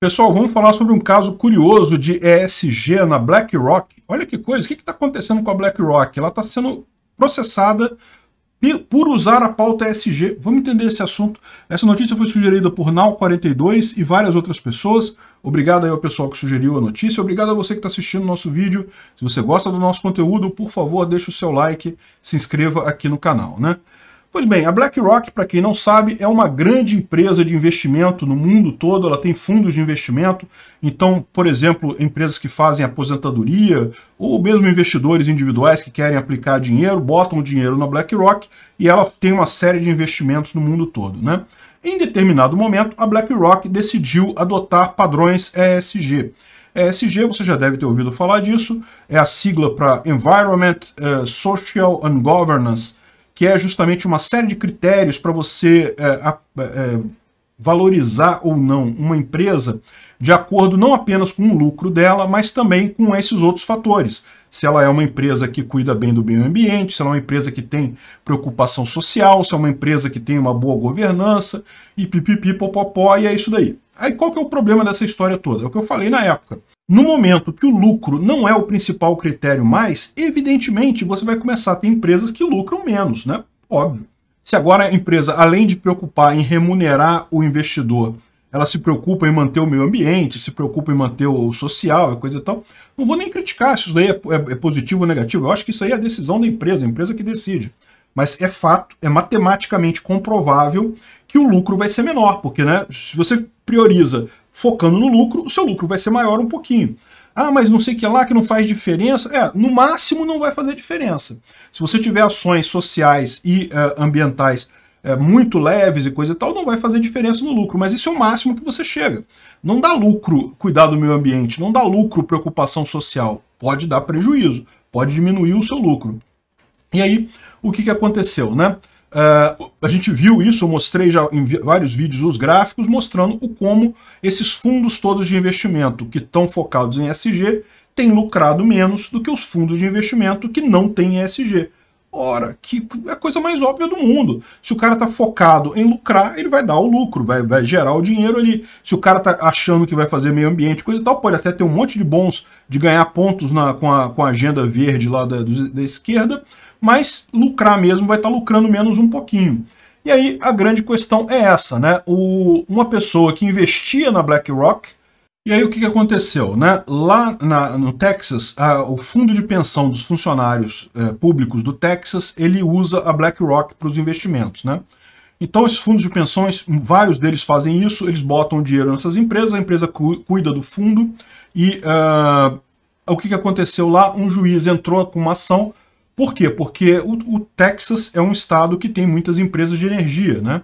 Pessoal, vamos falar sobre um caso curioso de ESG na BlackRock. Olha que coisa, o que está acontecendo com a BlackRock? Ela está sendo processada por usar a pauta ESG. Vamos entender esse assunto. Essa notícia foi sugerida por Nau42 e várias outras pessoas. Obrigado aí ao pessoal que sugeriu a notícia. Obrigado a você que está assistindo o nosso vídeo. Se você gosta do nosso conteúdo, por favor, deixe o seu like, se inscreva aqui no canal, né? Pois bem, a BlackRock, para quem não sabe, é uma grande empresa de investimento no mundo todo, ela tem fundos de investimento, então, por exemplo, empresas que fazem aposentadoria, ou mesmo investidores individuais que querem aplicar dinheiro, botam dinheiro na BlackRock e ela tem uma série de investimentos no mundo todo, né? Em determinado momento, a BlackRock decidiu adotar padrões ESG. ESG, você já deve ter ouvido falar disso, é a sigla para Environment, eh, Social and Governance, que é justamente uma série de critérios para você é, é, é, valorizar ou não uma empresa de acordo não apenas com o lucro dela, mas também com esses outros fatores. Se ela é uma empresa que cuida bem do meio ambiente, se ela é uma empresa que tem preocupação social, se é uma empresa que tem uma boa governança, e pipipi, popopó, e é isso daí. Aí qual que é o problema dessa história toda? É o que eu falei na época. No momento que o lucro não é o principal critério mais, evidentemente você vai começar a ter empresas que lucram menos, né? Óbvio. Se agora a empresa, além de preocupar em remunerar o investidor, ela se preocupa em manter o meio ambiente, se preocupa em manter o social e coisa e tal, não vou nem criticar se isso daí é, é, é positivo ou negativo. Eu acho que isso aí é a decisão da empresa, a empresa que decide. Mas é fato, é matematicamente comprovável que o lucro vai ser menor, porque né, se você prioriza focando no lucro, o seu lucro vai ser maior um pouquinho. Ah, mas não sei que lá que não faz diferença. É, no máximo não vai fazer diferença. Se você tiver ações sociais e uh, ambientais uh, muito leves e coisa e tal, não vai fazer diferença no lucro. Mas isso é o máximo que você chega. Não dá lucro cuidar do meio ambiente, não dá lucro preocupação social. Pode dar prejuízo, pode diminuir o seu lucro. E aí, o que, que aconteceu, né? Uh, a gente viu isso, eu mostrei já em vários vídeos os gráficos mostrando o como esses fundos todos de investimento que estão focados em SG têm lucrado menos do que os fundos de investimento que não têm ESG. Ora, que é a coisa mais óbvia do mundo. Se o cara está focado em lucrar, ele vai dar o lucro, vai, vai gerar o dinheiro ali. Se o cara está achando que vai fazer meio ambiente, coisa e tal, pode até ter um monte de bons de ganhar pontos na, com, a, com a agenda verde lá da, da esquerda, mas lucrar mesmo vai estar tá lucrando menos um pouquinho. E aí a grande questão é essa, né? O, uma pessoa que investia na BlackRock e aí o que, aconteceu? Né? Lá na, no Texas, o fundo de pensão dos funcionários é, públicos do Texas, ele usa a BlackRock para os investimentos. Né? Então esses fundos de pensões, vários deles fazem isso, eles botam dinheiro nessas empresas, a empresa cu, cuida do fundo e uh, o que aconteceu lá? Um juiz entrou com uma ação por quê? Porque o, o, Texas é um estado que tem muitas empresas de energia, né?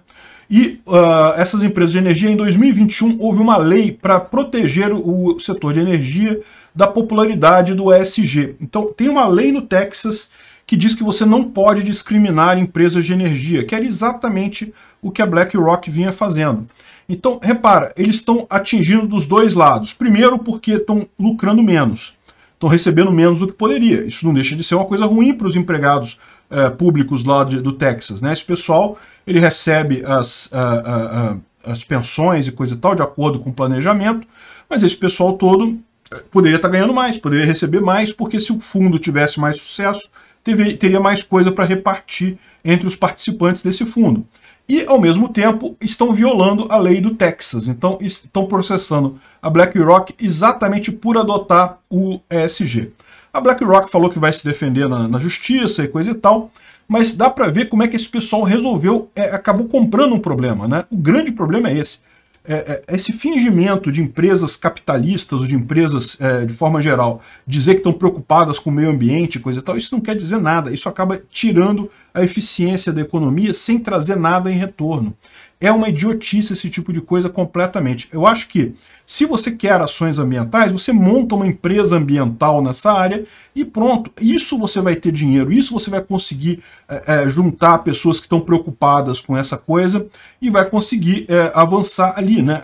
E uh, essas empresas de energia, em 2021, houve uma lei para proteger o, o setor de energia da popularidade do ESG. Então, tem uma lei no Texas que diz que você não pode discriminar empresas de energia, que era exatamente o que a BlackRock vinha fazendo. Então, repara, eles estão atingindo dos dois lados. Primeiro, porque estão lucrando menos estão recebendo menos do que poderia. Isso não deixa de ser uma coisa ruim para os empregados é, públicos lá de, do Texas. Né? Esse pessoal ele recebe as, a, a, as pensões e coisa e tal de acordo com o planejamento, mas esse pessoal todo eh, poderia estar tá ganhando mais, poderia receber mais, porque se o fundo tivesse mais sucesso, teria mais coisa para repartir entre os participantes desse fundo e, ao mesmo tempo, estão violando a lei do Texas. Então, estão processando a BlackRock exatamente por adotar o ESG. A BlackRock falou que vai se defender na, na justiça e coisa e tal, mas dá para ver como é que esse pessoal resolveu, é, acabou comprando um problema. Né? O grande problema é esse. É, é, esse fingimento de empresas capitalistas ou de empresas, é, de forma geral, dizer que estão preocupadas com o meio ambiente, coisa e tal, isso não quer dizer nada. Isso acaba tirando a eficiência da economia sem trazer nada em retorno. É uma idiotice esse tipo de coisa completamente. Eu acho que se você quer ações ambientais, você monta uma empresa ambiental nessa área e pronto. Isso você vai ter dinheiro, isso você vai conseguir é, juntar pessoas que estão preocupadas com essa coisa e vai conseguir é, avançar ali, né?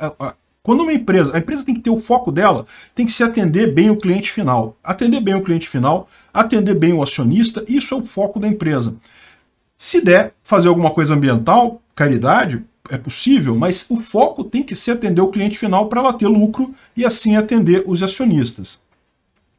Quando uma empresa, a empresa tem que ter o foco dela, tem que se atender bem o cliente final. Atender bem o cliente final, atender bem o acionista, isso é o foco da empresa. Se der fazer alguma coisa ambiental, caridade, é possível, mas o foco tem que ser atender o cliente final para ela ter lucro e assim atender os acionistas.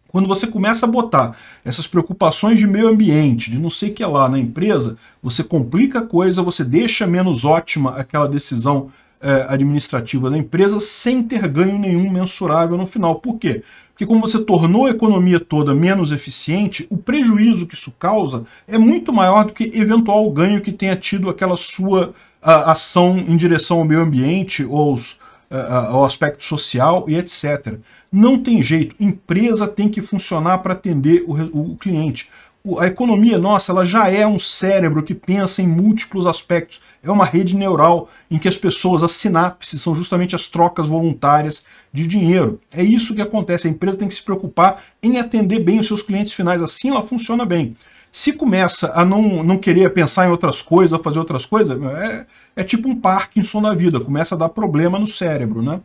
Quando você começa a botar essas preocupações de meio ambiente, de não sei o que lá na empresa, você complica a coisa, você deixa menos ótima aquela decisão eh, administrativa da empresa sem ter ganho nenhum mensurável no final. Por quê? Porque como você tornou a economia toda menos eficiente, o prejuízo que isso causa é muito maior do que eventual ganho que tenha tido aquela sua a ação em direção ao meio ambiente ou aos, eh, ao aspecto social e etc. Não tem jeito. Empresa tem que funcionar para atender o, o cliente. O, a economia nossa ela já é um cérebro que pensa em múltiplos aspectos. É uma rede neural em que as pessoas, as sinapses, são justamente as trocas voluntárias de dinheiro. É isso que acontece. A empresa tem que se preocupar em atender bem os seus clientes finais. Assim ela funciona bem. Se começa a não, não querer pensar em outras coisas, fazer outras coisas, é, é tipo um Parkinson da vida, começa a dar problema no cérebro, né?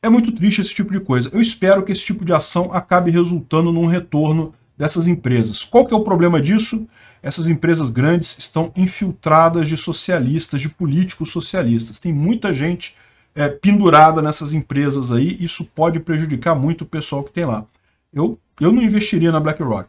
É muito triste esse tipo de coisa. Eu espero que esse tipo de ação acabe resultando num retorno dessas empresas. Qual que é o problema disso? Essas empresas grandes estão infiltradas de socialistas, de políticos socialistas. Tem muita gente é, pendurada nessas empresas aí, isso pode prejudicar muito o pessoal que tem lá. Eu, eu não investiria na BlackRock.